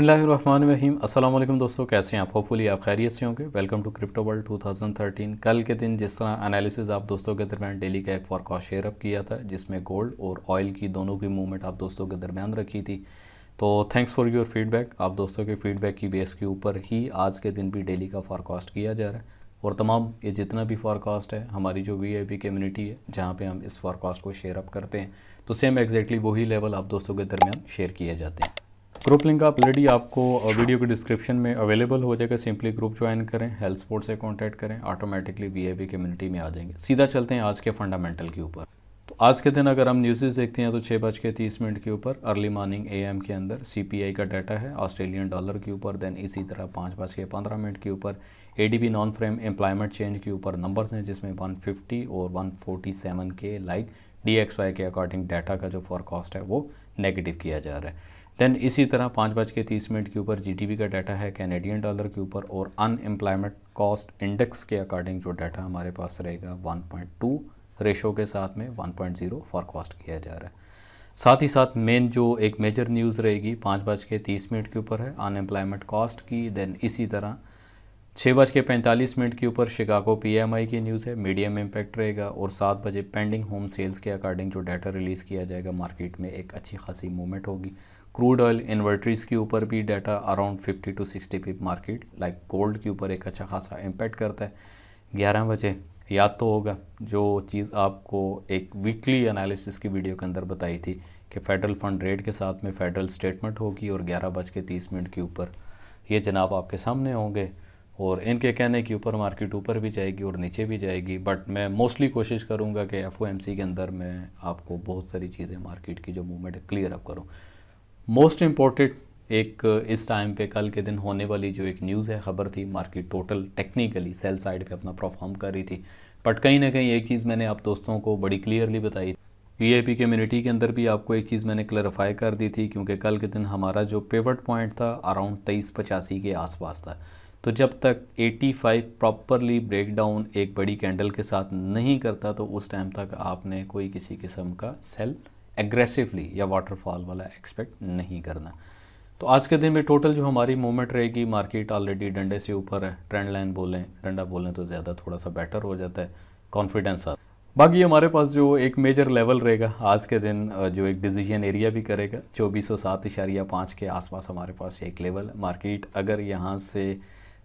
अस्सलाम वालेकुम दोस्तों कैसे हैं आप होपफुली आप खैरियत से होंगे वेलकम टू क्रिप्टो वर्ल्ड 2013 कल के दिन जिस तरह एनालिसिस आप दोस्तों के दरमियान डेली का एक फॉरकास्ट शेयर अप किया था जिसमें गोल्ड और ऑयल की दोनों की मूवमेंट आप दोस्तों के दरमियान रखी थी तो थैंक्स फॉर योर फीडबैक आप दोस्तों के फीडबैक की बेस के ऊपर ही आज के दिन भी डेली का फॉरकास्ट किया जा रहा है और तमाम ये जितना भी फॉरकास्ट है हमारी जो वी आई पी कम्यूनिटी है जहाँ पर हम इस फॉरकास्ट को शेयर अप करते हैं तो सेम एग्जैक्टली वही लेवल आप दोस्तों के दरमियान शेयर किए जाते हैं ग्रुप लिंक आप ऑलरेडी आपको वीडियो के डिस्क्रिप्शन में अवेलेबल हो जाएगा सिंपली ग्रुप ज्वाइन करें हेल्थ स्पोर्ट से कॉन्टैक्ट करें ऑटोमेटिकली वी कम्युनिटी में आ जाएंगे सीधा चलते हैं आज के फंडामेंटल के ऊपर तो आज के दिन अगर हम न्यूज़ेस देखते हैं तो छः बज के तीस मिनट के ऊपर अर्ली मॉर्निंग एएम के अंदर सीपीआई का डाटा है ऑस्ट्रेलियन डॉलर के ऊपर देन इसी तरह पाँच बज के पंद्रह मिनट के ऊपर ADP non farm employment change के ऊपर नंबर्स हैं जिसमें 150 और 147 के लाइक डी के अकॉर्डिंग डाटा का जो फॉरकास्ट है वो नेगेटिव किया जा रहा है देन इसी तरह पाँच बज के तीस मिनट के ऊपर जीडीपी का डाटा है कैनेडियन डॉलर के ऊपर और अनएम्प्लॉयमेंट कॉस्ट इंडेक्स के अकॉर्डिंग जो डाटा हमारे पास रहेगा 1.2 रेशो के साथ में 1.0 फॉरकास्ट किया जा रहा है साथ ही साथ मेन जो एक मेजर न्यूज़ रहेगी पाँच बज के तीस मिनट के ऊपर है अनएम्प्लॉयमेंट कॉस्ट की देन इसी तरह छः बज के पैंतालीस मिनट के ऊपर शिकागो पीएमआई की न्यूज़ है मीडियम इम्पैक्ट रहेगा और सात बजे पेंडिंग होम सेल्स के अकॉर्डिंग जो डाटा रिलीज़ किया जाएगा मार्केट में एक अच्छी खासी मूवमेंट होगी क्रूड ऑयल इन्वर्ट्रीज़ के ऊपर भी डाटा अराउंड 50 टू 60 पी मार्केट लाइक गोल्ड के ऊपर एक अच्छा खासा इम्पैक्ट करता है ग्यारह बजे याद तो होगा जो चीज़ आपको एक वीकली एनालिसिस की वीडियो के अंदर बताई थी कि फेडरल फंड रेट के साथ में फेडरल स्टेटमेंट होगी और ग्यारह बज के तीस मिनट के ऊपर ये जनाब आपके सामने होंगे और इनके कहने के ऊपर मार्केट ऊपर भी जाएगी और नीचे भी जाएगी बट मैं मोस्टली कोशिश करूँगा कि एफ के अंदर मैं आपको बहुत सारी चीज़ें मार्केट की जो मूवमेंट है क्लियर अप करूँ मोस्ट इम्पॉर्टेंट एक इस टाइम पे कल के दिन होने वाली जो एक न्यूज़ है ख़बर थी market total technically sell side पे अपना परफॉर्म कर रही थी बट कहीं ना कहीं एक चीज़ मैंने आप दोस्तों को बड़ी क्लियरली बताई आई कम्युनिटी के अंदर भी आपको एक चीज़ मैंने क्लेरिफाई कर दी थी क्योंकि कल के दिन हमारा जो पेवट पॉइंट था अराउंड तेईस पचासी के आसपास था तो जब तक 85 प्रॉपरली ब्रेकडाउन एक बड़ी कैंडल के साथ नहीं करता तो उस टाइम तक आपने कोई किसी किस्म का सेल एग्रेसिवली या वाटरफॉल वाला एक्सपेक्ट नहीं करना तो आज के दिन में टोटल जो हमारी मूवमेंट रहेगी मार्केट ऑलरेडी डंडे से ऊपर है ट्रेंड लाइन बोलें डंडा बोलें तो ज़्यादा थोड़ा सा बेटर हो जाता है कॉन्फिडेंस आता बाकी हमारे पास जो एक मेजर लेवल रहेगा आज के दिन जो एक डिसीजन एरिया भी करेगा चौबीस सौ सात इशारिया पाँच के आसपास हमारे पास एक लेवल मार्केट अगर यहाँ से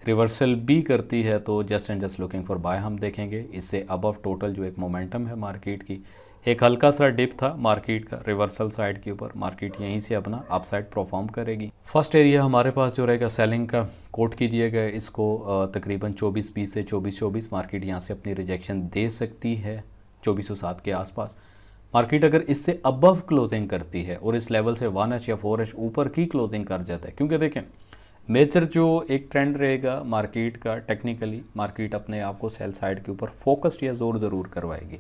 रिवर्सल भी करती है तो just and just looking for buy हम देखेंगे इससे अबव टोटल जो एक मोमेंटम है मार्केट की एक हल्का सा डिप था मार्केट का रिवर्सल साइड के ऊपर मार्केट यहीं से अपना अपसाइड परफॉर्म करेगी फर्स्ट एरिया हमारे पास जो रहेगा सेलिंग का कोट कीजिएगा इसको तकरीबन 24 बीस से 24 24 मार्केट यहां से अपनी रिजेक्शन दे सकती है चौबीस सात के आसपास मार्केट अगर इससे अबव क्लोथिंग करती है और इस लेवल से वन एच या फोर एच ऊपर की क्लोथिंग कर जाता है क्योंकि देखें मेजर जो एक ट्रेंड रहेगा मार्केट का टेक्निकली मार्केट अपने आप को सेल साइड के ऊपर फोकस्ड या जोर ज़रूर करवाएगी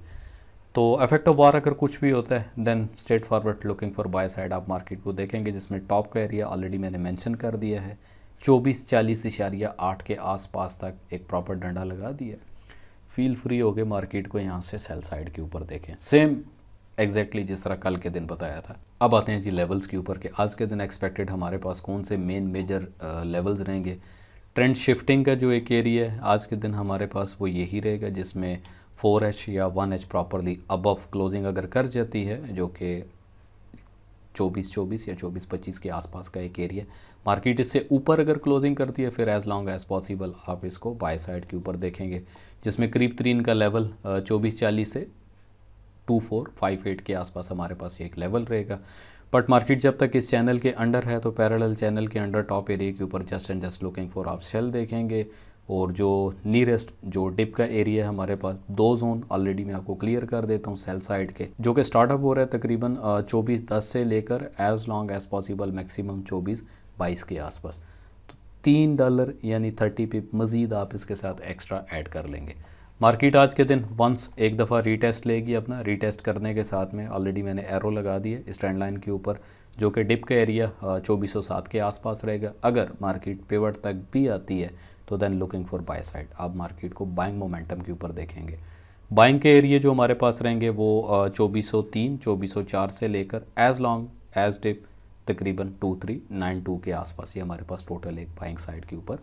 तो अफेक्ट ऑफ वार अगर कुछ भी होता है then straight forward looking for buy side आप मार्केट को देखेंगे जिसमें टॉप का एरिया ऑलरेडी मैंने मेंशन कर दिया है चौबीस चालीस इशारिया आठ के आसपास तक एक प्रॉपर डंडा लगा दिया फील फ्री हो गए मार्केट को यहाँ से सेल साइड के ऊपर देखें सेम एग्जैक्टली exactly जिस तरह कल के दिन बताया था अब आते हैं जी लेवल्स के ऊपर कि आज के दिन एक्सपेक्टेड हमारे पास कौन से मेन मेजर लेवल्स रहेंगे ट्रेंड शिफ्टिंग का जो एक एरिया है आज के दिन हमारे पास वो यही रहेगा जिसमें फोर एच या one H properly above closing अगर कर जाती है जो कि चौबीस चौबीस या चौबीस पच्चीस के आसपास का एक एरिया मार्केट इससे ऊपर अगर क्लोजिंग करती है फिर एज़ लॉन्ग एज़ पॉसिबल आप इसको बाय साइड के ऊपर देखेंगे जिसमें करीब तरीन का लेवल uh, चौबीस चालीस से टू फोर फाइव एट के आसपास हमारे पास एक लेवल रहेगा बट मार्केट जब तक इस चैनल के अंडर है तो पैरेलल चैनल के अंडर टॉप एरिया के ऊपर just and just looking for आप सेल देखेंगे और जो नियरेस्ट जो डिप का एरिया है हमारे पास दो जोन ऑलरेडी मैं आपको क्लियर कर देता हूँ सेल साइड के जो कि स्टार्टअप हो रहा है तकरीबन चौबीस दस से लेकर as long as possible maximum चौबीस बाईस के आसपास तो तीन डॉलर यानी थर्टी पिप मज़ीद आप इसके साथ एक्स्ट्रा ऐड कर लेंगे मार्केट आज के दिन वंस एक दफ़ा रीटेस्ट लेगी अपना रीटेस्ट करने के साथ में ऑलरेडी मैंने एरो लगा दिए स्टैंड लाइन के ऊपर जो कि डिप का एरिया 2407 के आसपास रहेगा अगर मार्केट पेवर तक भी आती है तो then looking for buy side आप मार्केट को बाइंग मोमेंटम के ऊपर देखेंगे बाइंग के एरिए जो हमारे पास रहेंगे वो सौ चार से लेकर एज लॉन्ग एज डिप तकरीबन 2392 के आसपास ये हमारे पास टोटल एक बाइंग साइड के ऊपर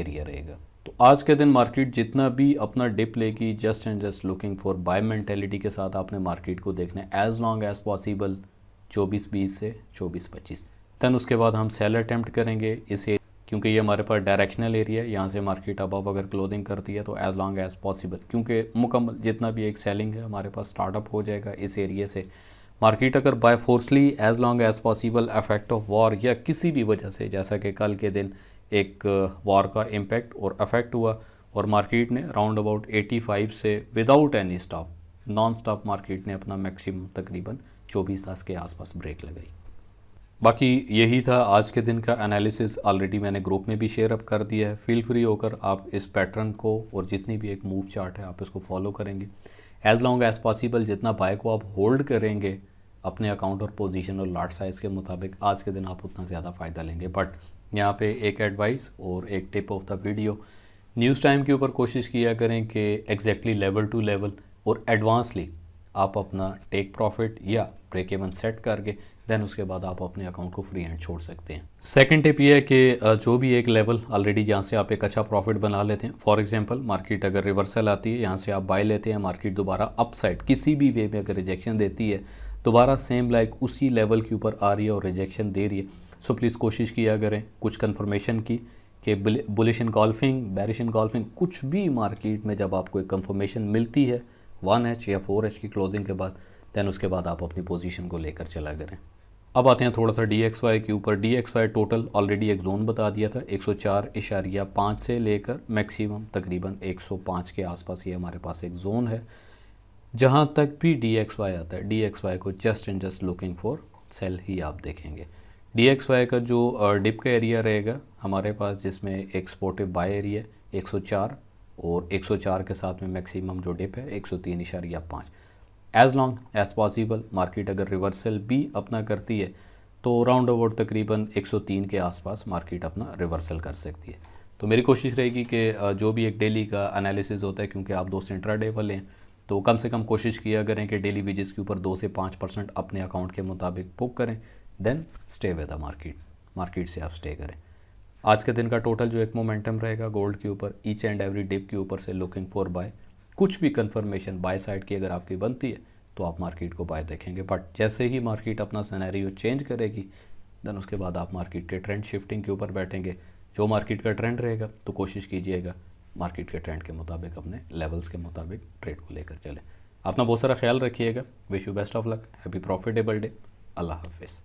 एरिया रहेगा तो आज के दिन मार्केट जितना भी अपना डिप लेगी just and just looking for buy mentality के साथ आपने मार्केट को देखना है एज़ लॉन्ग एज़ पॉसिबल चौबीस बीस से चौबीस पच्चीस दैन उसके बाद हम सेल अटैम्प्ट करेंगे इसे क्योंकि ये हमारे पास डायरेक्शनल एरिया है यहाँ से मार्केट अब अब अगर क्लोदिंग करती है तो एज़ लॉन्ग एज़ पॉसिबल क्योंकि मुकम्मल जितना भी एक सेलिंग है हमारे पास स्टार्टअप हो जाएगा इस एरिए से मार्केट अगर buy forcely as long as possible effect of war या किसी भी वजह से जैसा कि कल के दिन एक वॉर का इम्पैक्ट और अफेक्ट हुआ और मार्केट ने राउंड अबाउट 85 से without any stop non stop market ने अपना मैक्सिमम तकरीबन 24 तास के आसपास ब्रेक लगाई बाकी यही था आज के दिन का एनालिसिस ऑलरेडी मैंने ग्रुप में भी शेयर अप कर दिया है फील फ्री होकर आप इस पैटर्न को और जितनी भी एक मूव चार्ट है आप इसको फॉलो करेंगे एज़ लॉन्ग एज़ पॉसिबल जितना बाय को आप होल्ड करेंगे अपने अकाउंट और पोजीशन और लाट साइज़ के मुताबिक आज के दिन आप उतना ज़्यादा फ़ायदा लेंगे बट यहाँ पे एक एडवाइस और एक tip of the video news time के ऊपर कोशिश किया करें कि एग्जैक्टली लेवल टू लेवल और एडवांसली आप अपना टेक प्रॉफिट या ब्रेक एवन सेट करके देन उसके बाद आप अपने अकाउंट को फ्री हैंड छोड़ सकते हैं सेकंड टिप ये है कि जो भी एक लेवल ऑलरेडी जहाँ से आप एक अच्छा प्रॉफिट बना लेते हैं फॉर एग्जांपल मार्केट अगर रिवर्सल आती है यहाँ से आप बाय लेते हैं मार्केट दोबारा अपसाइड किसी भी वे में अगर रिजेक्शन देती है दोबारा सेम लाइक उसी लेवल के ऊपर आ रही है और रिजेक्शन दे रही है सो प्लीज़ कोशिश किया करें कुछ कन्फर्मेशन की कि बुलिश इन गॉल्फिंग बैरिश इन गॉल्फिंग कुछ भी मार्केट में जब आपको एक कन्फर्मेशन मिलती है वन एच या फोर एच की क्लोजिंग के बाद दैन उसके बाद आप अपनी पोजीशन को लेकर चला करें अब आते हैं थोड़ा सा डी एक्स वाई के ऊपर D X Y total already एक जोन बता दिया था एक सौ चार इशारिया पाँच से लेकर मैक्सिमम तकरीबन एक सौ पाँच के आसपास ये हमारे पास एक जोन है जहाँ तक भी डी एक्स वाई आता है डी एक्स वाई को just and just looking for sell ही आप देखेंगे डी एक्स वाई का जो डिप का एरिया रहेगा हमारे पास जिसमें एक सपोर्टिव बाय एरिया 104 और 104 के साथ में मैक्सिमम जो डिप है एक सौ तीन इशारिया पाँच as long as possible market अगर रिवर्सल भी अपना करती है तो राउंड अबाउट तकरीबन 103 के आसपास मार्केट अपना रिवर्सल कर सकती है तो मेरी कोशिश रहेगी कि जो भी एक डेली का एनालिसिस होता है क्योंकि आप दो इंट्रा डे वाले हैं तो कम से कम कोशिश किया करें कि डेली वेजेस के ऊपर दो से पाँच परसेंट अपने अकाउंट के मुताबिक बुक करें then stay with the market market से आप स्टे करें आज के दिन का टोटल जो एक मोमेंटम रहेगा गोल्ड के ऊपर ईच एंड एवरी डिप के ऊपर से लुकिंग फॉर बाय कुछ भी कंफर्मेशन बाय साइड की अगर आपकी बनती है तो आप मार्केट को बाय देखेंगे बट जैसे ही मार्केट अपना सैनैरियो चेंज करेगी देन उसके बाद आप मार्केट के ट्रेंड शिफ्टिंग के ऊपर बैठेंगे जो मार्केट का ट्रेंड रहेगा तो कोशिश कीजिएगा मार्केट के ट्रेंड के मुताबिक अपने लेवल्स के मुताबिक ट्रेड को लेकर चलें अपना बहुत सारा ख्याल रखिएगा wish you best of luck happy profitable day अल्लाह हाफिज़